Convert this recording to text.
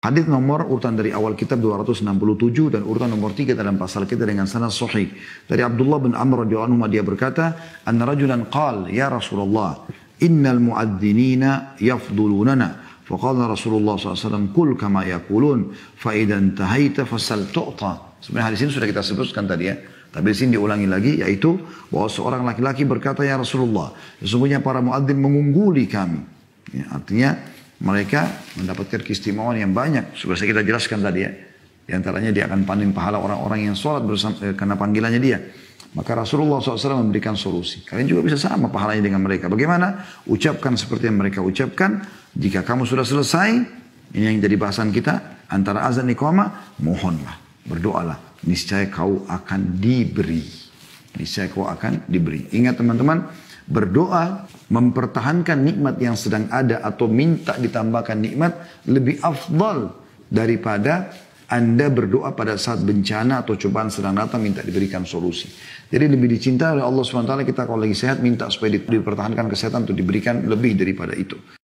Hadis nomor urutan dari awal kitab 267 dan urutan nomor 3 dalam pasal kita dengan sanad sahih. Dari Abdullah bin Amr radhiyallahu anhu dia berkata, "Anna rajulan qal ya Rasulullah, innal muadzinina yafdulunana." Faqala Rasulullah SAW, "Kul kama yaqulun, fa idza intahaita fasal tu'ta." Sebenarnya hadis ini sudah kita sebutkan tadi ya. Tapi di sini diulangi lagi yaitu bahwa seorang laki-laki berkata ya Rasulullah, sesungguhnya para muadzin mengungguli kami. Ya, artinya mereka mendapatkan keistimewaan yang banyak. Sudah kita jelaskan tadi ya. Di antaranya dia akan panen pahala orang-orang yang sholat bersama, eh, karena panggilannya dia. Maka Rasulullah SAW memberikan solusi. Kalian juga bisa sama pahalanya dengan mereka. Bagaimana? Ucapkan seperti yang mereka ucapkan. Jika kamu sudah selesai, ini yang jadi bahasan kita. Antara azan iqamah, mohonlah. Berdoalah. Niscaya kau akan diberi. Niscaya kau akan diberi. Ingat teman-teman, berdoa mempertahankan nikmat yang sedang ada atau minta ditambahkan nikmat lebih afdal daripada anda berdoa pada saat bencana atau cobaan sedang datang minta diberikan solusi. Jadi lebih dicinta oleh Allah SWT kita kalau lagi sehat minta supaya dipertahankan kesehatan untuk diberikan lebih daripada itu.